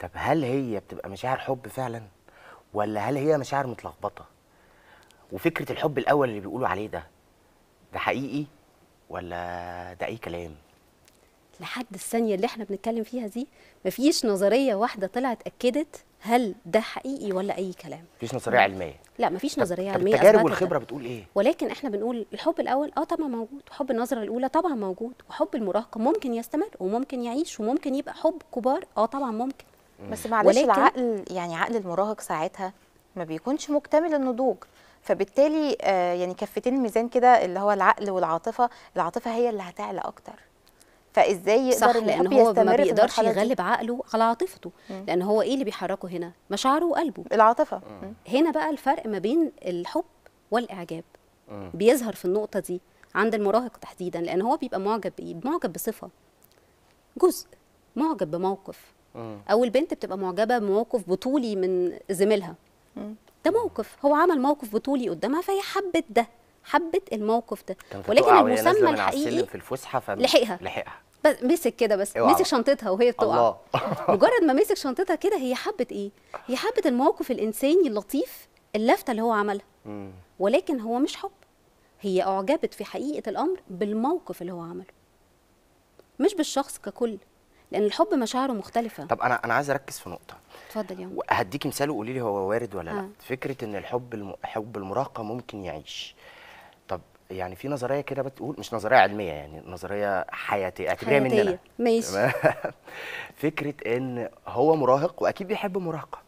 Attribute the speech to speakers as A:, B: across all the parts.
A: طب هل هي بتبقى مشاعر حب فعلا ولا هل هي مشاعر متلخبطه وفكره الحب الاول اللي بيقولوا عليه ده ده حقيقي ولا ده اي كلام
B: لحد الثانيه اللي احنا بنتكلم فيها دي مفيش نظريه واحده طلعت اكدت هل ده حقيقي ولا اي كلام
A: مفيش نظريه علميه لا مفيش نظريه طب علميه التجارب والخبره ده. بتقول ايه
B: ولكن احنا بنقول الحب الاول اه طبعا موجود وحب النظره الاولى طبعا موجود وحب المراهقه ممكن يستمر وممكن يعيش وممكن يبقى حب كبار اه طبعا ممكن بس معلش ولكن... العقل يعني عقل المراهق ساعتها ما بيكونش مكتمل النضوج فبالتالي آه، يعني كفتين الميزان كده اللي هو العقل والعاطفه العاطفه هي اللي هتعلى اكتر فازاي يقدر صح لان هو ما بيقدرش يغلب عقله على عاطفته مم. لان هو ايه اللي بيحركه هنا مشاعره وقلبه العاطفه مم. هنا بقى الفرق ما بين الحب والاعجاب مم. بيظهر في النقطه دي عند المراهق تحديدا لان هو بيبقى معجب بايه معجب بصفه جزء معجب بموقف آه. او البنت بتبقى معجبه بموقف بطولي من زميلها ده موقف هو عمل موقف بطولي قدامها فهي حبت ده حبت الموقف ده ولكن المسمى الحقيقي
A: في الفسحه لحقها لحقها
B: بس مسك كده بس مسك شنطتها وهي بتقع مجرد ما مسك شنطتها كده هي حبت ايه هي حبت الموقف الانساني اللطيف اللفته اللي هو عملها ولكن هو مش حب هي اعجبت في حقيقه الامر بالموقف اللي هو عمله مش بالشخص ككل لان الحب مشاعره مختلفه طب
A: انا انا عايز اركز في نقطه اتفضل يا هديكي مثال وقولي لي هو وارد ولا آه. لا فكره ان الحب الم... حب المراهقه ممكن يعيش طب يعني في نظريه كده بتقول مش نظريه علميه يعني نظريه حياتيه اعتبريها مننا ماشي فكره ان هو مراهق واكيد بيحب مراهقه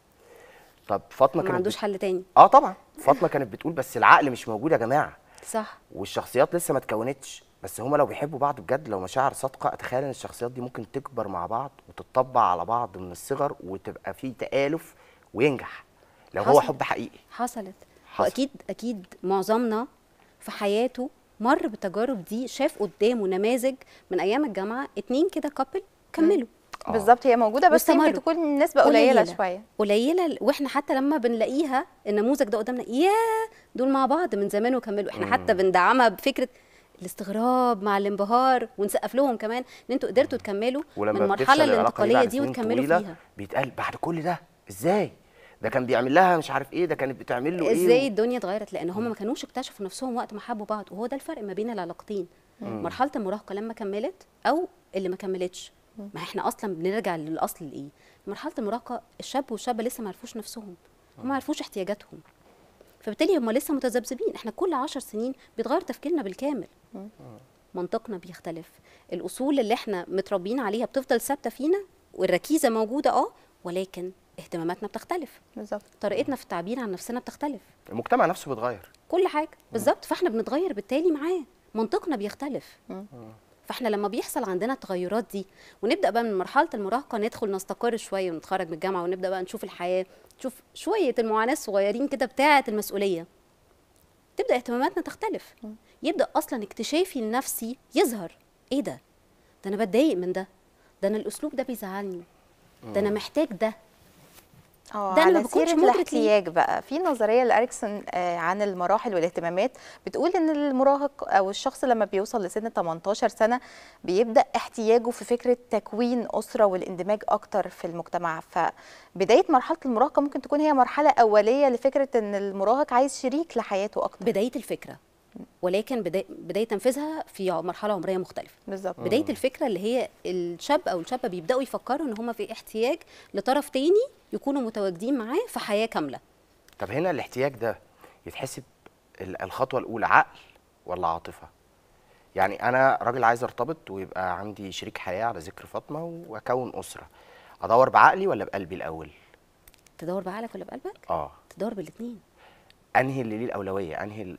A: طب فاطمه كانت ما عندوش بت... حل تاني اه طبعا فاطمه كانت بتقول بس العقل مش موجود يا جماعه صح والشخصيات لسه ما اتكونتش بس هما لو بيحبوا بعض بجد لو مشاعر صادقه اتخيل ان الشخصيات دي ممكن تكبر مع بعض وتتطبع على بعض من الصغر وتبقى في تآلف وينجح لو حصل. هو حب حقيقي حصلت حصل. واكيد
B: اكيد معظمنا في حياته مر بالتجارب دي شاف قدامه نماذج من ايام الجامعه اتنين كده كابل كملوا آه. بالظبط هي موجوده بس يمكن تكون نسبه قليله, قليلة شويه قليله واحنا حتى لما بنلاقيها النموذج ده قدامنا ياه دول مع بعض من زمان وكملوا احنا مم. حتى بندعمها بفكره الاستغراب مع الانبهار ونسقف لهم كمان ان انتوا قدرتوا تكملوا ولما من المرحله الانتقاليه دي, وتكملوا فيها
A: بيتقال بعد كل ده ازاي ده كان بيعمل لها مش عارف ايه ده كانت بتعمل له ايه ازاي
B: الدنيا اتغيرت لان هم ما كانوش اكتشفوا نفسهم وقت ما حبوا بعض وهو ده الفرق ما بين العلاقتين مم. مرحله المراهقه لما كملت او اللي ما كملتش ما احنا اصلا بنرجع للاصل لايه مرحله المراهقه الشاب والشابه لسه ما عرفوش نفسهم هم ما عرفوش احتياجاتهم فبالتالي هم لسه متذبذبين احنا كل عشر سنين بيتغير تفكيرنا بالكامل منطقنا بيختلف الاصول اللي احنا متربيين عليها بتفضل ثابته فينا والركيزه موجوده اه ولكن اهتماماتنا بتختلف بالظبط طريقتنا في التعبير عن نفسنا بتختلف
A: المجتمع نفسه بيتغير
B: كل حاجه بالظبط فاحنا بنتغير بالتالي معاه منطقنا بيختلف فاحنا لما بيحصل عندنا التغيرات دي ونبدا بقى من مرحله المراهقه ندخل نستقر شويه ونتخرج من الجامعه ونبدا بقى نشوف الحياه نشوف شويه المعاناه الصغيرين كده بتاعه المسؤوليه تبدا اهتماماتنا تختلف يبدا اصلا اكتشافي لنفسي يظهر ايه ده ده انا بتضايق من ده ده انا الاسلوب ده بيزعلني ده انا آه. محتاج ده آه، ده انا ما مدرك الاحتياج بقى في نظريه لاريكسون آه، عن المراحل والاهتمامات بتقول ان المراهق او الشخص لما بيوصل لسن 18 سنه بيبدا احتياجه في فكره تكوين اسره والاندماج اكتر في المجتمع فبدايه مرحله المراهقه ممكن تكون هي مرحله اوليه لفكره ان المراهق عايز شريك لحياته اكتر بدايه الفكره ولكن بدايه تنفيذها في مرحله عمريه مختلفه بالظبط بدايه آه. الفكره اللي هي الشاب او الشابه بيبداوا يفكروا ان هما في احتياج لطرف تاني يكونوا متواجدين معاه في حياه كامله
A: طب هنا الاحتياج ده يتحسب الخطوه الاولى عقل ولا عاطفه يعني انا راجل عايز ارتبط ويبقى عندي شريك حياه على ذكر فاطمه واكون اسره ادور بعقلي ولا بقلبي الاول تدور بعقلك ولا بقلبك اه تدور بالاثنين انهي اللي ليه الاولويه انهي